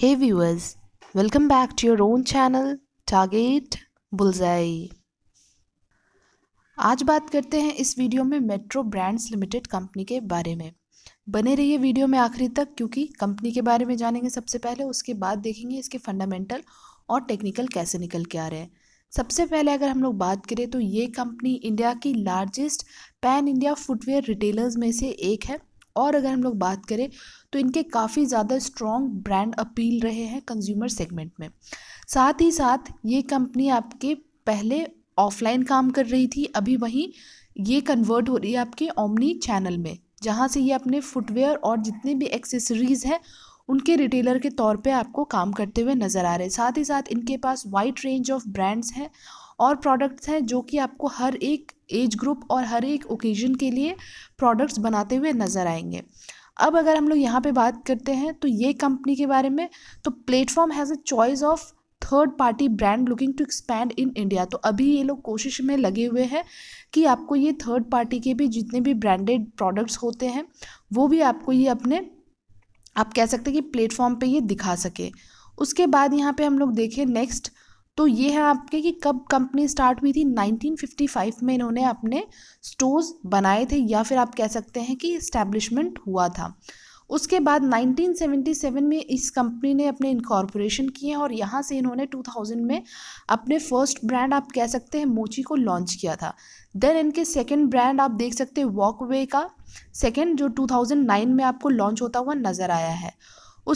Hey viewers, welcome back to your own channel Target Bullseye. आज बात करते हैं इस वीडियो में मेट्रो ब्रांड्स लिमिटेड कंपनी के बारे में बने रहिए वीडियो में आखिरी तक क्योंकि कंपनी के बारे में जानेंगे सबसे पहले उसके बाद देखेंगे इसके फंडामेंटल और टेक्निकल कैसे निकल के आ रहे हैं सबसे पहले अगर हम लोग बात करें तो ये कंपनी इंडिया की largest pan India footwear retailers में से एक है और अगर हम लोग बात करें तो इनके काफ़ी ज़्यादा स्ट्रॉन्ग ब्रांड अपील रहे हैं कंज्यूमर सेगमेंट में साथ ही साथ ये कंपनी आपके पहले ऑफलाइन काम कर रही थी अभी वहीं ये कन्वर्ट हो रही है आपके ओमनी चैनल में जहाँ से ये अपने फुटवेयर और जितने भी एक्सेसरीज़ हैं उनके रिटेलर के तौर पे आपको काम करते हुए नज़र आ रहे हैं साथ ही साथ इनके पास वाइड रेंज ऑफ ब्रांड्स हैं और प्रोडक्ट्स हैं जो कि आपको हर एक एज ग्रुप और हर एक ओकेजन के लिए प्रोडक्ट्स बनाते हुए नज़र आएंगे अब अगर हम लोग यहाँ पे बात करते हैं तो ये कंपनी के बारे में तो platform has a choice of third party brand looking to expand in India तो अभी ये लोग कोशिश में लगे हुए हैं कि आपको ये थर्ड पार्टी के भी जितने भी ब्रांडेड प्रोडक्ट्स होते हैं वो भी आपको ये अपने आप कह सकते हैं कि प्लेटफॉर्म पे ये दिखा सके उसके बाद यहाँ पे हम लोग देखें नेक्स्ट तो ये है आपके कि कब कंपनी स्टार्ट हुई थी 1955 में इन्होंने अपने स्टोर्स बनाए थे या फिर आप कह सकते हैं कि इस्टेब्लिशमेंट हुआ था उसके बाद 1977 में इस कंपनी ने अपने इनकॉर्पोरेशन किए और यहाँ से इन्होंने 2000 में अपने फर्स्ट ब्रांड आप कह सकते हैं मोची को लॉन्च किया था देन इनके सेकंड ब्रांड आप देख सकते हैं वॉकवे का सेकंड जो 2009 में आपको लॉन्च होता हुआ नज़र आया है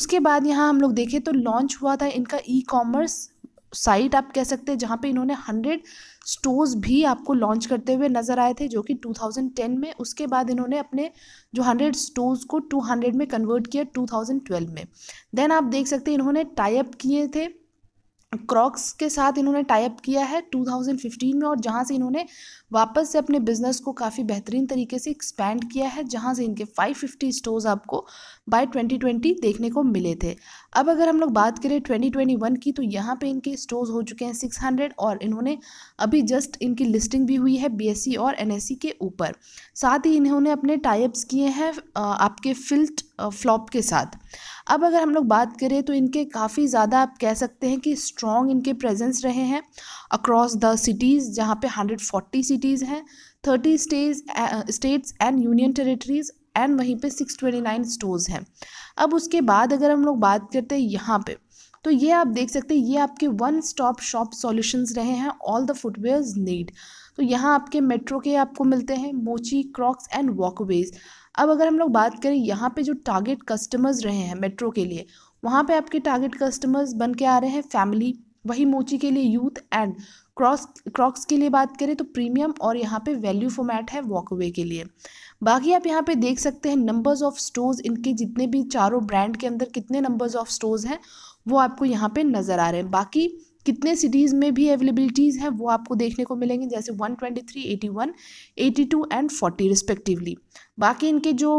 उसके बाद यहाँ हम लोग देखें तो लॉन्च हुआ था इनका ई कॉमर्स साइट आप कह सकते हैं जहाँ पे इन्होंने हंड्रेड स्टोर्स भी आपको लॉन्च करते हुए नज़र आए थे जो कि 2010 में उसके बाद इन्होंने अपने जो हंड्रेड स्टोर्स को 200 में कन्वर्ट किया 2012 में देन आप देख सकते हैं इन्होंने टाइप किए थे क्रॉक्स के साथ इन्होंने टाइप किया है 2015 में और जहाँ से इन्होंने वापस से अपने बिज़नेस को काफ़ी बेहतरीन तरीके से एक्सपैंड किया है जहाँ से इनके 550 स्टोर्स आपको बाय 2020 देखने को मिले थे अब अगर हम लोग बात करें 2021 की तो यहाँ पे इनके स्टोर्स हो चुके हैं 600 और इन्होंने अभी जस्ट इनकी लिस्टिंग भी हुई है बी और एन के ऊपर साथ ही इन्होंने अपने टाइप्स किए हैं आपके फिल्ट फ्लॉप के साथ अब अगर हम लोग बात करें तो इनके काफ़ी ज़्यादा आप कह सकते हैं कि स्ट्रॉन्ग इनके प्रेजेंस रहे हैं अक्रॉस द सिटीज़ जहाँ पे 140 सिटी सिटीज़ हैं thirty stage states and union territories and वहीं पे सिक्स ट्वेंटी नाइन स्टोर्स हैं अब उसके बाद अगर हम लोग बात करते हैं यहाँ पे तो ये आप देख सकते हैं ये आपके वन स्टॉप शॉप सॉल्यूशंस रहे हैं ऑल द फुटवेयर्स नीड तो यहाँ आपके मेट्रो के आपको मिलते हैं मोची क्रॉक्स एंड वॉकवेज अब अगर हम लोग बात करें यहाँ पे जो टारगेट कस्टमर्स रहे हैं मेट्रो के लिए वहाँ पे आपके टारगेट कस्टमर्स बन के आ रहे हैं फैमिली वही मोची के लिए यूथ एंड क्रॉस क्रॉक्स के लिए बात करें तो प्रीमियम और यहाँ पे वैल्यू फॉर्मेट है वॉकअवे के लिए बाकी आप यहाँ पे देख सकते हैं नंबर्स ऑफ स्टोर्स इनके जितने भी चारों ब्रांड के अंदर कितने नंबर्स ऑफ स्टोर्स हैं वो आपको यहाँ पे नज़र आ रहे हैं बाकी कितने सिटीज़ में भी अवेलेबिलिटीज़ हैं वो आपको देखने को मिलेंगे जैसे 123, 81, 82 एंड 40 रिस्पेक्टिवली बाकी इनके जो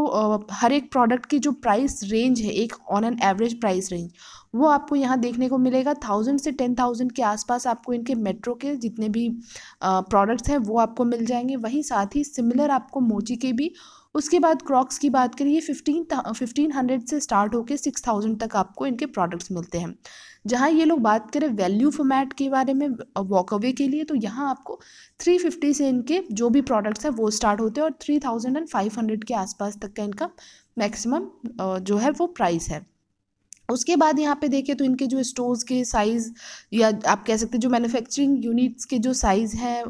हर एक प्रोडक्ट की जो प्राइस रेंज है एक on an average price range वो आपको यहाँ देखने को मिलेगा थाउजेंड से टेन थाउजेंड के आसपास आपको इनके मेट्रो के जितने भी प्रोडक्ट्स हैं वो आपको मिल जाएंगे वहीं साथ ही सिमिलर आपको मोची के भी उसके बाद क्रॉक्स की बात करिए फिफ्टीन फिफ्टीन हंड्रेड से स्टार्ट होकर सिक्स थाउजेंड तक आपको इनके प्रोडक्ट्स मिलते हैं जहाँ ये लोग बात करें वैल्यू फॉर्मेट के बारे में वॉक अवे के लिए तो यहाँ आपको थ्री फिफ्टी से इनके जो भी प्रोडक्ट्स हैं वो स्टार्ट होते हैं और three thousand and five hundred के आसपास तक का इनका मैक्सिमम जो है वो प्राइस है उसके बाद यहाँ पे देखें तो इनके जो स्टोर्स के साइज़ या आप कह सकते हैं जो मैन्युफैक्चरिंग यूनिट्स के जो साइज़ हैं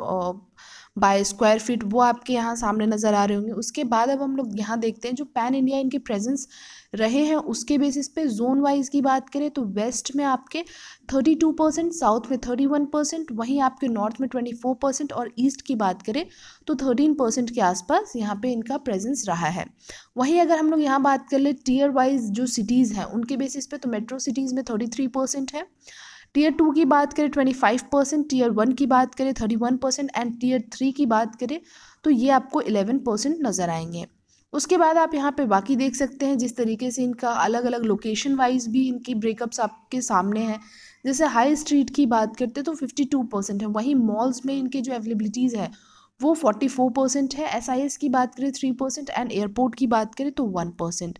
बाय स्क्वायर फीट वो आपके यहाँ सामने नज़र आ रहे होंगे उसके बाद अब हम लोग यहाँ देखते हैं जो पैन इंडिया इनके प्रेजेंस रहे हैं उसके बेसिस पे जोन वाइज की बात करें तो वेस्ट में आपके थर्टी टू परसेंट साउथ में थर्टी वन परसेंट वहीं आपके नॉर्थ में ट्वेंटी फोर परसेंट और ईस्ट की बात करें तो थर्टीन परसेंट के आसपास यहाँ पे इनका प्रेजेंस रहा है वहीं अगर हम लोग यहाँ बात कर ले टीयर वाइज जो सिटीज़ हैं उनके बेसिस पे तो मेट्रो सिटीज़ में थर्टी थ्री परसेंट है टीयर टू की बात करें twenty five percent tier one की बात करें thirty one percent and tier three की बात करें तो ये आपको एलेवन परसेंट नज़र आएंगे उसके बाद आप यहाँ पे बाकी देख सकते हैं जिस तरीके से इनका अलग अलग लोकेशन वाइज भी इनकी ब्रेकअप्स आपके सामने हैं जैसे हाई स्ट्रीट की बात करते हैं तो फिफ्टी टू परसेंट है वहीं मॉल्स में इनके जो अवेलेबिलिटीज़ है वो फोर्टी फोर परसेंट है एस की बात करें थ्री परसेंट एंड एयरपोर्ट की बात करें तो वन परसेंट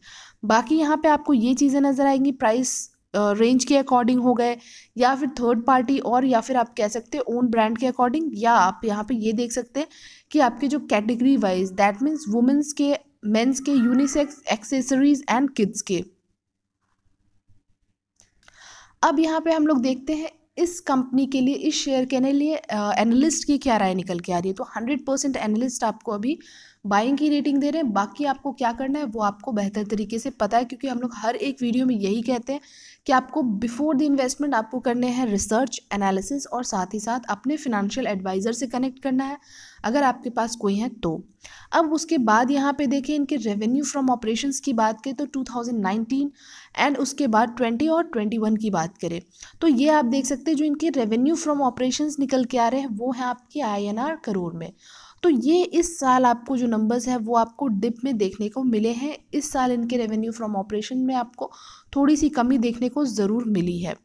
बाकी यहाँ पे आपको ये चीज़ें नज़र आएंगी प्राइस रेंज के अकॉर्डिंग हो गए या फिर थर्ड पार्टी और या फिर आप कह सकते हैं ओन ब्रांड के अकॉर्डिंग या आप यहाँ पे ये देख सकते हैं कि आपके जो category wise that means women's के मेंस के यूनिसेक्स एक्सेसरीज एंड किड्स के अब यहाँ पे हम लोग देखते हैं इस कंपनी के लिए इस शेयर के लिए एनालिस्ट की क्या राय निकल के आ रही है तो हंड्रेड परसेंट एनालिस्ट आपको अभी बाइंग की रेटिंग दे रहे हैं बाकी आपको क्या करना है वो आपको बेहतर तरीके से पता है क्योंकि हम लोग हर एक वीडियो में यही कहते हैं कि आपको बिफोर द इन्वेस्टमेंट आपको करने हैं रिसर्च एनालिसिस और साथ ही साथ अपने फिनेंशियल एडवाइज़र से कनेक्ट करना है अगर आपके पास कोई है तो अब उसके बाद यहाँ पे देखें इनके रेवेन्यू फ्रॉम ऑपरेशंस की बात करें तो 2019 एंड उसके बाद ट्वेंटी और ट्वेंटी वन की बात करें तो ये आप देख सकते हैं जो इनके रेवेन्यू फ्रॉम ऑपरेशंस निकल के आ रहे हैं वो हैं आपके आर करोड़ में तो ये इस साल आपको जो नंबर्स है वो आपको डिप में देखने को मिले हैं इस साल इनके रेवेन्यू फ्रॉम ऑपरेशन में आपको थोड़ी सी कमी देखने को ज़रूर मिली है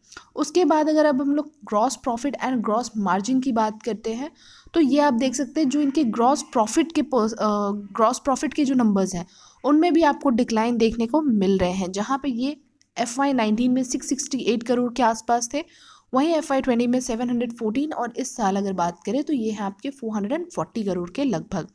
उसके बाद अगर अब हम लोग gross profit and gross margin की बात करते हैं तो ये आप देख सकते हैं जो इनके ग्रॉस प्रॉफिट के ग्रॉस प्रॉफिट के जो नंबर्स हैं उनमें भी आपको डिक्लाइन देखने को मिल रहे हैं जहाँ पर ये एफ वाई नाइनटीन में सिक्स सिक्सटी एट करोड़ के आसपास थे वहीं एफ आई ट्वेंटी में सेवन हंड्रेड फोर्टीन और इस साल अगर बात करें तो ये है आपके four hundred and forty crore के लगभग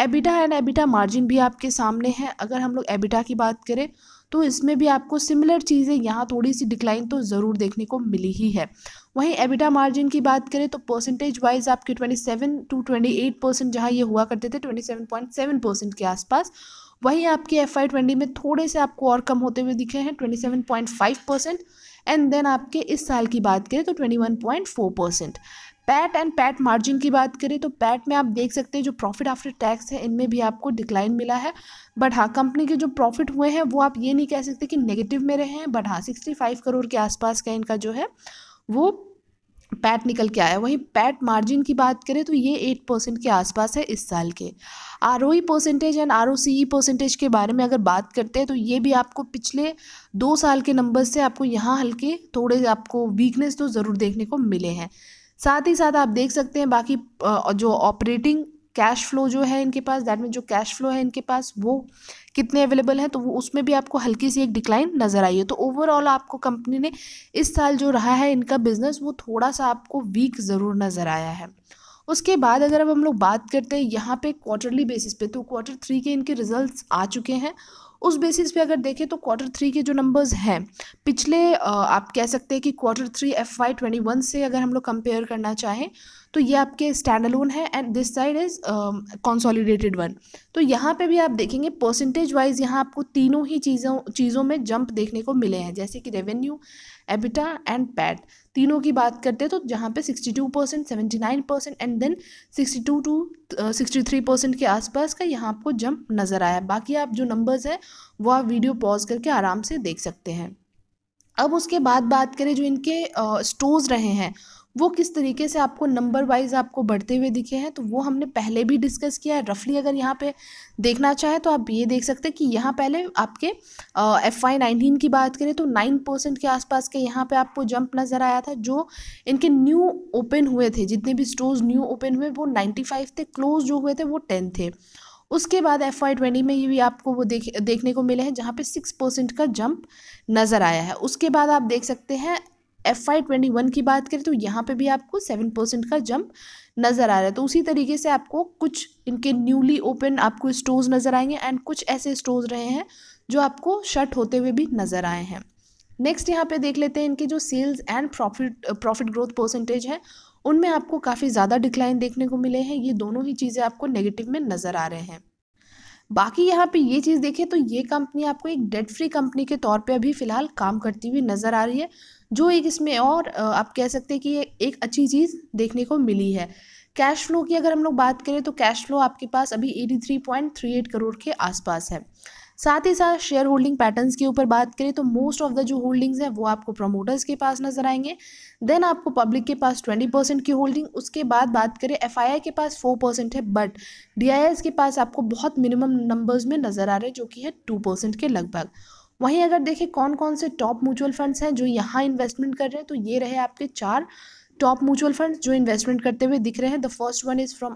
एबिटा एंड एबिटा मार्जिन भी आपके सामने है अगर हम लोग एबिटा की बात करें तो इसमें भी आपको सिमिलर चीज़ें यहाँ थोड़ी सी डिक्लाइन तो ज़रूर देखने को मिली ही है वहीं एबिटा मार्जिन की बात करें तो परसेंटेज वाइज आपके twenty seven to twenty eight percent जहाँ ये हुआ करते थे twenty seven point seven percent के आसपास वहीं आपके एफ आई ट्वेंटी में थोड़े से आपको और कम होते हुए दिखे हैं twenty seven point five percent and then आपके इस साल की बात करें तो twenty one point four percent PAT and PAT margin की बात करें तो पैट में आप देख सकते हैं जो प्रॉफिट आफ्टर टैक्स है इनमें भी आपको डिक्लाइन मिला है बट हाँ कंपनी के जो प्रॉफिट हुए हैं वो आप ये नहीं कह सकते कि नेगेटिव में रहे हैं बट हाँ सिक्सटी फाइव करोड़ के आसपास का इनका जो है वो पैट निकल के आया वहीं पैट मार्जिन की बात करें तो ये एट परसेंट के आसपास है इस साल के R O percentage and R O C E percentage के बारे में अगर बात करते हैं तो ये भी आपको पिछले दो साल के नंबर से आपको यहाँ हल्के थोड़े आपको वीकनेस तो ज़रूर देखने को मिले हैं साथ ही साथ आप देख सकते हैं बाकी जो ऑपरेटिंग कैश फ्लो जो है इनके पास दैट मीन जो कैश फ्लो है इनके पास वो कितने अवेलेबल हैं तो वो उसमें भी आपको हल्की सी एक डिक्लाइन नज़र आई है तो ओवरऑल आपको कंपनी ने इस साल जो रहा है इनका बिज़नेस वो थोड़ा सा आपको वीक ज़रूर नज़र आया है उसके बाद अगर अब हम लोग बात करते हैं यहाँ पे क्वार्टरली बेसिस पे तो क्वार्टर थ्री के इनके रिजल्ट्स आ चुके हैं उस बेसिस पे अगर देखें तो क्वार्टर थ्री के जो नंबर्स हैं पिछले आप कह सकते हैं कि quarter three F Y twenty one से अगर हम लोग कंपेयर करना चाहें तो ये आपके स्टैंड अलोन है and this side is consolidated one तो यहाँ पे भी आप देखेंगे परसेंटेज वाइज यहाँ आपको तीनों ही चीज़ों चीज़ों में जंप देखने को मिले हैं जैसे कि रेवेन्यू एबिटा एंड पैट तीनों की बात करते हैं तो जहाँ पे 62 percent seventy nine percent and then 62 to three percent के आसपास का यहाँ आपको जंप नज़र आया बाकी आप जो नंबर्स हैं वो आप वीडियो पॉज करके आराम से देख सकते हैं अब उसके बाद बात करें जो इनके स्टोर्स रहे हैं वो किस तरीके से आपको नंबर वाइज आपको बढ़ते हुए दिखे हैं तो वो हमने पहले भी डिस्कस किया है रफली अगर यहाँ पे देखना चाहें तो आप ये देख सकते हैं कि यहाँ पहले आपके एफ आई नाइनटीन की बात करें तो नाइन परसेंट के आसपास के यहाँ पे आपको जंप नज़र आया था जो इनके न्यू ओपन हुए थे जितने भी स्टोर्स न्यू ओपन हुए वो नाइन्टी फाइव थे क्लोज जो हुए थे वो टेन थे उसके बाद एफ आई ट्वेंटी में ये भी आपको वो देख देखने को मिले हैं जहाँ पे सिक्स परसेंट का जंप नज़र आया है उसके बाद आप देख सकते हैं एफ आई ट्वेंटी वन की बात करें तो यहाँ पे भी आपको सेवन परसेंट का जंप नज़र आ रहा है तो उसी तरीके से आपको कुछ इनके न्यूली ओपन आपको स्टोर्स नज़र आएंगे एंड कुछ ऐसे स्टोर्स रहे हैं जो आपको शट होते हुए भी नज़र आए हैं नेक्स्ट यहाँ पे देख लेते हैं इनके जो sales and profit profit growth percentage है उनमें आपको काफ़ी ज़्यादा डिक्लाइन देखने को मिले हैं ये दोनों ही चीज़ें आपको नेगेटिव में नज़र आ रहे हैं बाकी यहाँ पे ये चीज़ देखें तो ये कंपनी आपको एक डेट फ्री कंपनी के तौर पे अभी फ़िलहाल काम करती हुई नज़र आ रही है जो एक इसमें और आप कह सकते हैं कि ये एक अच्छी चीज़ देखने को मिली है कैश फ्लो की अगर हम लोग बात करें तो कैश फ्लो आपके पास अभी eighty three three point eight crore के आसपास है साथ ही साथ शेयर होल्डिंग पैटर्न्स के ऊपर बात करें तो मोस्ट ऑफ द जो होल्डिंग्स हैं वो आपको प्रमोटर्स के पास नजर आएंगे देन आपको पब्लिक के पास ट्वेंटी परसेंट की होल्डिंग उसके बाद बात करें एफ के पास फोर परसेंट है बट डी के पास आपको बहुत मिनिमम नंबर्स में नज़र आ रहे हैं जो कि है टू परसेंट के लगभग वहीं अगर देखें कौन कौन से टॉप म्यूचुअल फंड्स हैं जो यहाँ इन्वेस्टमेंट कर रहे हैं तो ये रहे आपके चार टॉप म्यूचुअल फंड्स जो इन्वेस्टमेंट करते हुए दिख रहे हैं the first one is from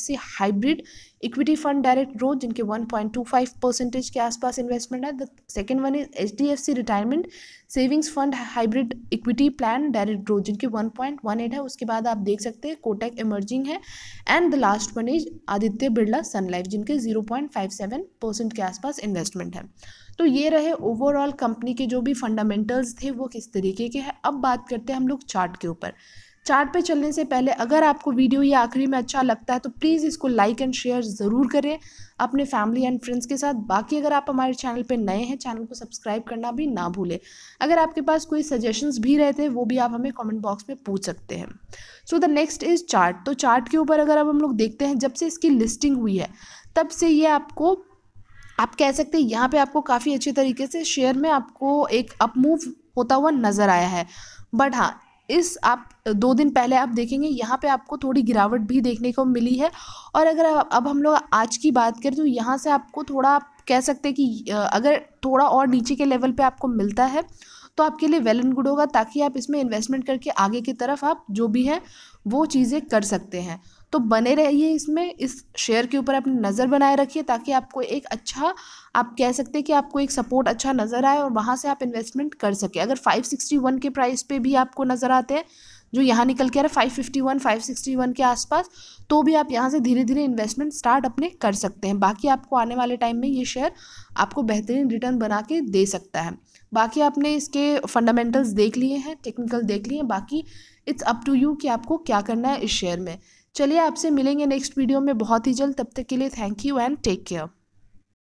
C hybrid equity fund direct growth जिनके फाइव परसेंटेज के आसपास इन्वेस्टमेंट है the second one is C retirement savings fund hybrid equity plan direct growth जिनके एट है उसके बाद आप देख सकते हैं कोटेक इमर्जिंग है and the last one is Aditya Birla Sun Life जिनके सेवन परसेंट के आसपास इन्वेस्टमेंट है तो ये रहे ओवरऑल कंपनी के जो भी फंडामेंटल्स थे वो किस तरीके के हैं अब बात करते हैं हम लोग चार्ट के ऊपर चार्ट पे चलने से पहले अगर आपको वीडियो ये आखिरी में अच्छा लगता है तो प्लीज़ इसको लाइक एंड शेयर ज़रूर करें अपने फैमिली एंड फ्रेंड्स के साथ बाकी अगर आप हमारे चैनल पे नए हैं चैनल को सब्सक्राइब करना भी ना भूलें अगर आपके पास कोई सजेशंस भी रहते हैं वो भी आप हमें कमेंट बॉक्स में पूछ सकते हैं so the next is chart तो चार्ट के ऊपर अगर अब हम लोग देखते हैं जब से इसकी लिस्टिंग हुई है तब से ये आपको आप कह सकते हैं यहाँ पे आपको काफ़ी अच्छे तरीके से शेयर में आपको एक अपमूव होता हुआ नज़र आया है बट हाँ इस आप दो दिन पहले आप देखेंगे यहाँ पे आपको थोड़ी गिरावट भी देखने को मिली है और अगर अब हम लोग आज की बात करें तो यहाँ से आपको थोड़ा आप कह सकते हैं कि अगर थोड़ा और नीचे के लेवल पे आपको मिलता है तो आपके लिए वेल एंड गुड होगा ताकि आप इसमें इन्वेस्टमेंट करके आगे की तरफ आप जो भी है वो चीज़ें कर सकते हैं तो बने रहिए इसमें इस शेयर के ऊपर अपनी नज़र बनाए रखिए ताकि आपको एक अच्छा आप कह सकते हैं कि आपको एक सपोर्ट अच्छा नज़र आए और वहाँ से आप इन्वेस्टमेंट कर सके अगर 561 के प्राइस पे भी आपको नज़र आते हैं जो यहाँ निकल के आ रहा है five fifty one five sixty one के आसपास तो भी आप यहाँ से धीरे धीरे इन्वेस्टमेंट स्टार्ट अपने कर सकते हैं बाकी आपको आने वाले टाइम में ये शेयर आपको बेहतरीन रिटर्न बना के दे सकता है बाकी आपने इसके फंडामेंटल्स देख लिए हैं टेक्निकल देख लिए हैं बाकी इट्स अप टू यू कि आपको क्या करना है इस शेयर में चलिए आपसे मिलेंगे नेक्स्ट वीडियो में बहुत ही जल्द तब तक के लिए thank you and take care